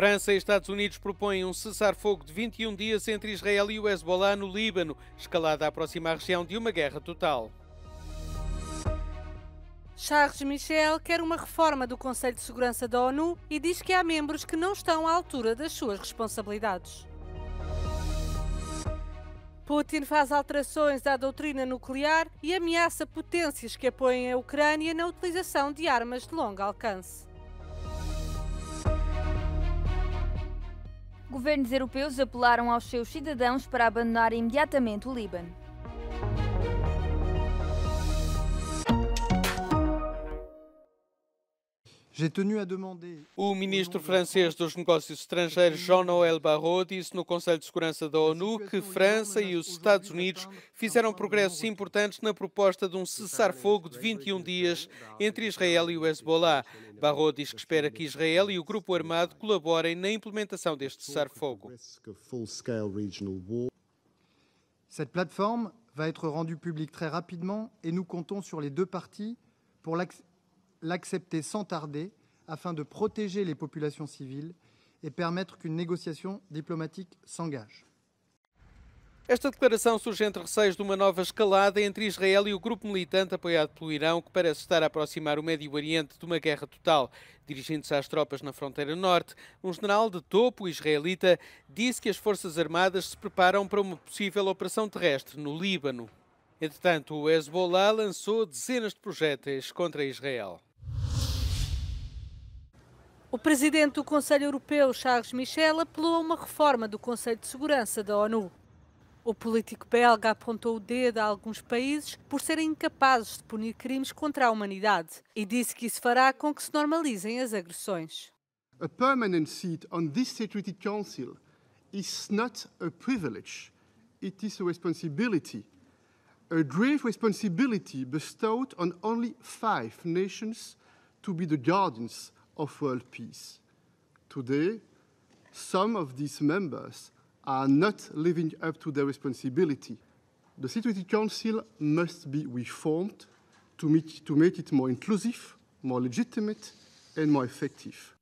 França e Estados Unidos propõem um cessar-fogo de 21 dias entre Israel e o Hezbollah no Líbano. Escalada aproxima a região de uma guerra total. Charles Michel quer uma reforma do Conselho de Segurança da ONU e diz que há membros que não estão à altura das suas responsabilidades. Putin faz alterações à doutrina nuclear e ameaça potências que apoiem a Ucrânia na utilização de armas de longo alcance. Governos europeus apelaram aos seus cidadãos para abandonar imediatamente o Líbano. O ministro francês dos Negócios Estrangeiros, Jean-Noël Barrot, disse no Conselho de Segurança da ONU que França e os Estados Unidos fizeram progressos importantes na proposta de um cessar-fogo de 21 dias entre Israel e o Hezbollah. Barrot diz que espera que Israel e o grupo armado colaborem na implementação deste cessar-fogo. Esta plataforma vai ser rendida pública rapidamente e nós contamos com as duas partes para pour l'accepter sans tarder afin de protéger les populations civiles et permettre qu'une négociation diplomatique s'engage. Esta declaração surge entre receios de uma nova escalada entre Israel e o grupo militante apoiado pelo Irão, que parece estar a aproximar o Médio Oriente de uma guerra total. Dirigindo-se às tropas na fronteira norte, um general de topo israelita disse que as Forças Armadas se preparam para uma possível operação terrestre no Líbano. Entretanto, o Hezbollah lançou dezenas de projéteis contra Israel. O presidente do Conselho Europeu, Charles Michel, apelou a uma reforma do Conselho de Segurança da ONU. O político belga apontou o dedo a alguns países por serem incapazes de punir crimes contra a humanidade e disse que isso fará com que se normalizem as agressões. A permanent seat on this Security Council is not a privilege, it is a responsibility. A grave responsibility bestowed on only five nations to be the guardians of world peace. Today, some of these members are not living up to their responsibility. The Security Council must be reformed to make, to make it more inclusive, more legitimate, and more effective.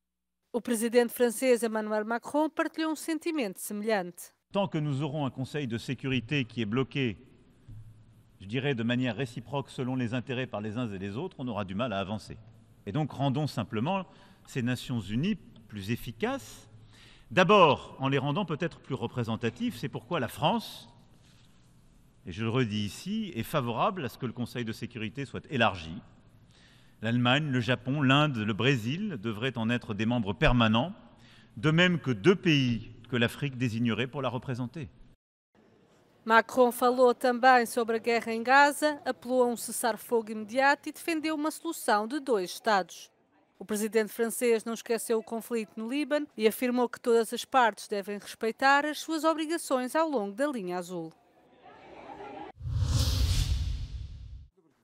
O presidente francês Emmanuel Macron partilhou um sentimento semelhante. Tant que nous aurons un Conseil de sécurité qui est bloqué, je dirais de manière réciproque selon les intérêts par les uns et les autres, on aura du mal à avancer. Et donc rendons simplement ces Nations Unies plus efficaces, d'abord en les rendant peut-être plus représentatives, c'est pourquoi la France, et je le redis ici, est favorable à ce que le Conseil de sécurité soit élargi. L'Allemagne, le Japon, l'Inde, le Brésil devraient en être des membres permanents, de même que deux pays que l'Afrique désignerait pour la représenter. Macron falou também sobre la guerre em Gaza, apelou a um cessar-fogo imediato e defendeu une solution de deux États. O presidente francês não esqueceu o conflito no Líbano e afirmou que todas as partes devem respeitar as suas obrigações ao longo da linha azul.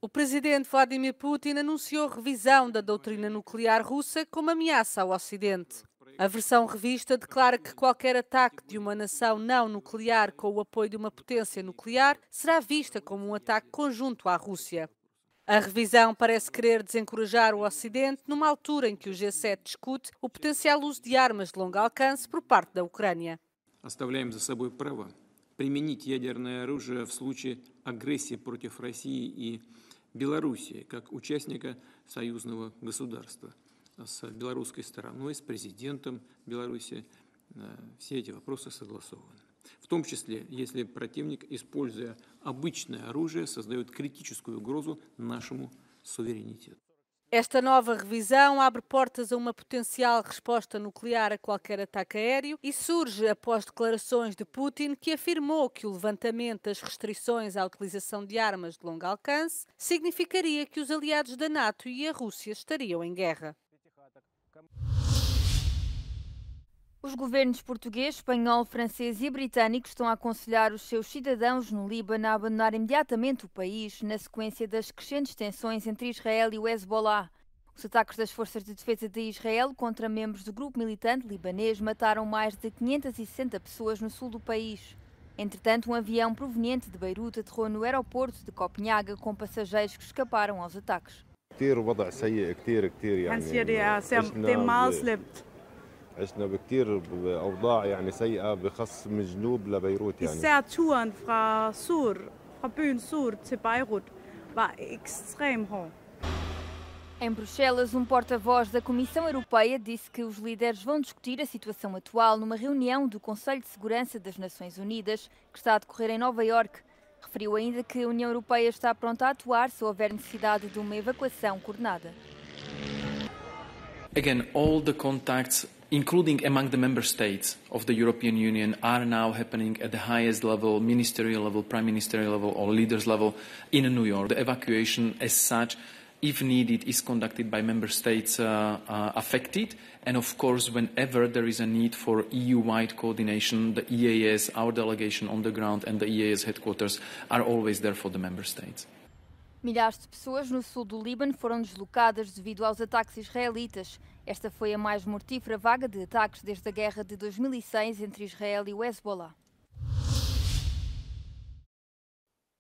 O presidente Vladimir Putin anunciou revisão da doutrina nuclear russa como ameaça ao Ocidente. A versão revista declara que qualquer ataque de uma nação não nuclear com o apoio de uma potência nuclear será vista como um ataque conjunto à Rússia. A revisão parece querer desencorajar o Ocidente numa altura em que o G7 discute o potencial uso de armas de longo alcance por parte da Ucrânia. Оставляем за собой право применить ядерное оружие в случае агрессии против России и Белоруссии как участника союзного государства с белорусской стороной, с президентом Беларуси. Все эти вопросы согласованы. В том числе, если противник, используя обычное оружие, создает критическую угрозу нашему суверенитету. Esta nova revisão abre portas a uma potencial resposta nuclear a qualquer ataque aéreo e surge após declarações de Putin, que afirmou que o levantamento das restrições à utilização de armas de longo alcance significaria que os aliados da NATO e a Rússia estariam em guerra. Os governos português, espanhol, francês e britânico estão a aconselhar os seus cidadãos no Líbano a abandonar imediatamente o país na sequência das crescentes tensões entre Israel e o Hezbollah. Os ataques das forças de defesa de Israel contra membros do grupo militante libanês mataram mais de 560 pessoas no sul do país. Entretanto, um avião proveniente de Beirute aterrou no aeroporto de Copenhaga com passageiros que escaparam aos ataques. عشنا بكثير اوضاع يعني سيئه بخص من جنوب لبيروت يعني Især turen fra sur, fra byen Sur til Beirut var ekstremt hård. Em Bruxelas, um porta-voz da Comissão Europeia disse que os líderes vão discutir a situação atual numa reunião do Conselho de Segurança das Nações Unidas, que está a decorrer em Nova Iorque. Referiu ainda que a União Europeia está pronta a atuar se houver necessidade de uma evacuação coordenada. Again, all the contacts including among the member states of the European Union, are now happening at the highest level, ministerial level, prime ministerial level, or leaders level in New York. The evacuation, as such, if needed, is conducted by member states uh, uh, affected. And of course, whenever there is a need for EU-wide coordination, the EAS, our delegation on the ground, and the EAS headquarters are always there for the member states. Milhares de pessoas no sul do Líbano foram deslocadas devido aos ataques israelitas. Esta foi a mais mortífera vaga de ataques desde a guerra de 2006 entre Israel e o Hezbollah.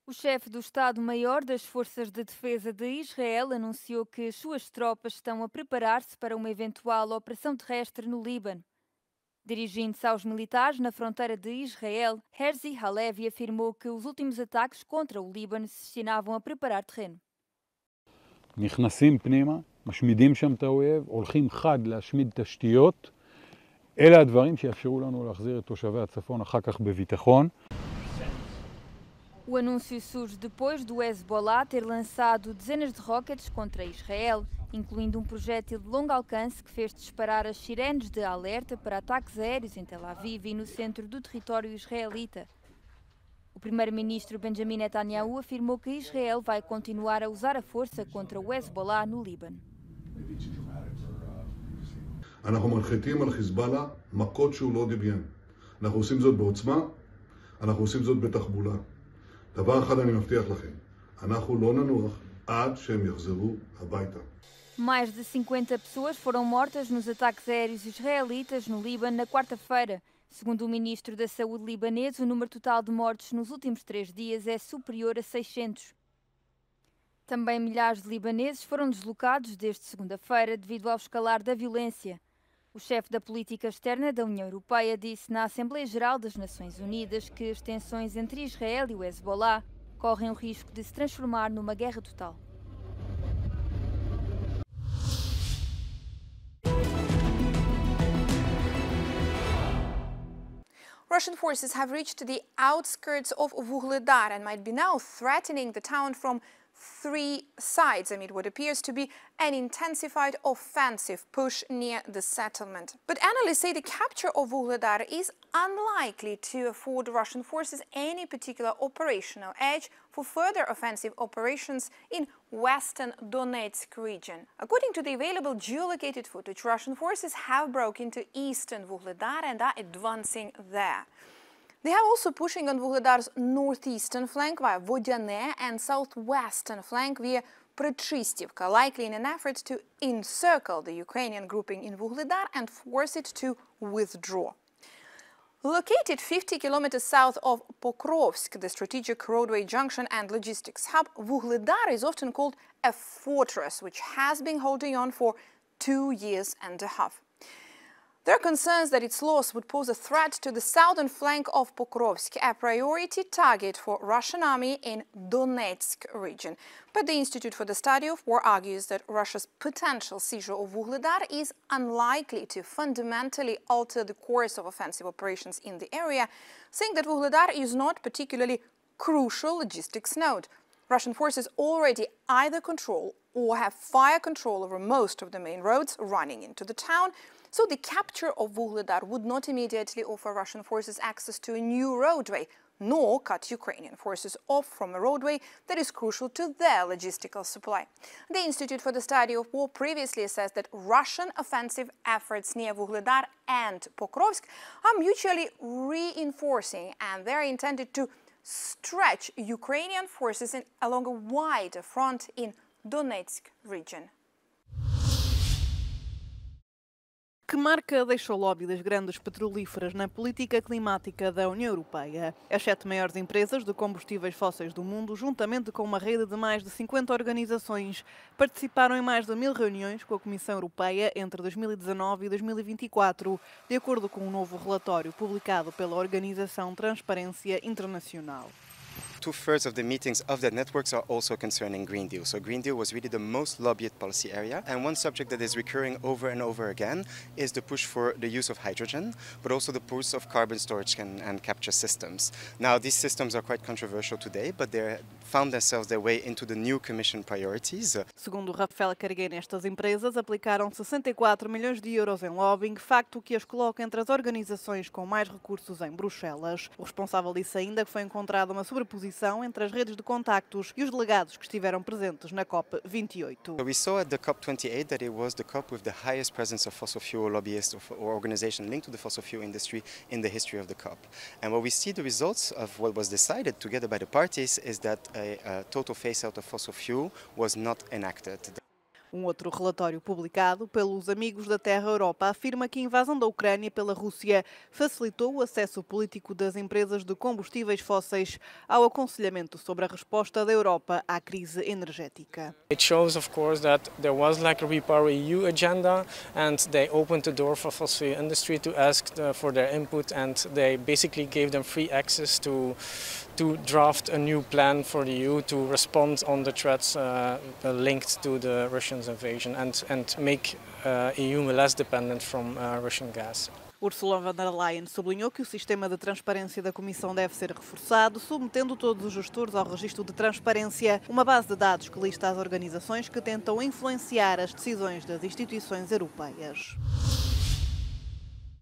O chefe do Estado-Maior das Forças de Defesa de Israel anunciou que as suas tropas estão a preparar-se para uma eventual operação terrestre no Líbano. Dirigindo-se aos militares na fronteira de Israel, Herzi Halevi afirmou que os últimos ataques contra o Líbano se destinavam a preparar terreno. O anúncio surge depois do Hezbollah ter lançado dezenas de rockets contra Israel incluindo um projétil de longo alcance que fez disparar as sirenes de alerta para ataques aéreos em Tel Aviv e no centro do território israelita. O primeiro-ministro Benjamin Netanyahu afirmou que Israel vai continuar a usar a força contra o Hezbollah no Líbano. o o Hezbollah, que אנחנו מנחיתים על חיזבאללה מכות שהוא לא דמיין. אנחנו עושים זאת בעוצמה, אנחנו עושים זאת בתחבולה. דבר אחד אני מבטיח לכם, אנחנו לא ננוח עד שהם יחזרו הביתה. Mais de 50 pessoas foram mortas nos ataques aéreos israelitas no Líbano na quarta-feira. Segundo o ministro da Saúde libanês, o número total de mortes nos últimos três dias é superior a 600. Também milhares de libaneses foram deslocados desde segunda-feira devido ao escalar da violência. O chefe da política externa da União Europeia disse na Assembleia Geral das Nações Unidas que as tensões entre Israel e o Hezbollah correm o risco de se transformar numa guerra total. Russian forces have reached the outskirts of Vuhledar and might be now threatening the town from three sides amid what appears to be an intensified offensive push near the settlement. But analysts say the capture of Vuhledar is unlikely to afford Russian forces any particular operational edge for further offensive operations in western Donetsk region. According to the available geolocated footage, Russian forces have broken into eastern Vuhledar and are advancing there. They are also pushing on Vuhledar's northeastern flank via Vodyane and southwestern flank via Prechistivka, likely in an effort to encircle the Ukrainian grouping in Vuhledar and force it to withdraw. Located 50 kilometers south of Pokrovsk, the strategic roadway junction and logistics hub, Vuhledar is often called a fortress, which has been holding on for two years and a half. There are concerns that its loss would pose a threat to the southern flank of Pokrovsk, a priority target for Russian army in Donetsk region. But the Institute for the Study of War argues that Russia's potential seizure of Vuhledar is unlikely to fundamentally alter the course of offensive operations in the area, saying that Vuhledar is not particularly crucial logistics node. Russian forces already either control or have fire control over most of the main roads running into the town, so the capture of Vuhledar would not immediately offer Russian forces access to a new roadway, nor cut Ukrainian forces off from a roadway that is crucial to their logistical supply. The Institute for the Study of War previously assessed that Russian offensive efforts near Vuhledar and Pokrovsk are mutually reinforcing and they're intended to stretch Ukrainian forces in, along a wider front in Donetsk region. Que marca deixou o lobby das grandes petrolíferas na política climática da União Europeia? As sete maiores empresas de combustíveis fósseis do mundo, juntamente com uma rede de mais de 50 organizações, participaram em mais de mil reuniões com a Comissão Europeia entre 2019 e 2024, de acordo com um novo relatório publicado pela Organização Transparência Internacional. two-thirds of the meetings of the networks are also concerning Green Deal. So Green Deal was really the most lobbied policy area. And one subject that is recurring over and over again is the push for the use of hydrogen, but also the push of carbon storage and, and capture systems. Now, these systems are quite controversial today, but they're found themselves their way into the new commission priorities. Segundo Rafael Cargueira, estas empresas aplicaram 64 milhões de euros em lobbying, facto que as coloca entre as organizações com mais recursos em Bruxelas. O responsável disse ainda que foi encontrada uma sobreposição entre as redes de contactos e os delegados que estiveram presentes na COP 28. We saw at the COP 28 that it was the COP with the highest presence of fossil fuel lobbyists or organizations linked to the fossil fuel industry in the history of the COP. And what we see the results of what was decided together by the parties is that a, a total phase out of fossil fuel was not enacted. Um outro relatório publicado pelos Amigos da Terra Europa afirma que a invasão da Ucrânia pela Rússia facilitou o acesso político das empresas de combustíveis fósseis ao aconselhamento sobre a resposta da Europa à crise energética. It shows of course that there was like a repower EU agenda and they opened the door for fossil industry to ask for their input and they basically gave them free access to to draft a new plan for the EU to respond on the threats uh, uh, linked to the Russian's invasion and, and make uh, EU less dependent from uh, Russian gas. Ursula von der Leyen sublinhou que o sistema de transparência da Comissão deve ser reforçado, submetendo todos os gestores ao registro de transparência, uma base de dados que lista as organizações que tentam influenciar as decisões das instituições europeias.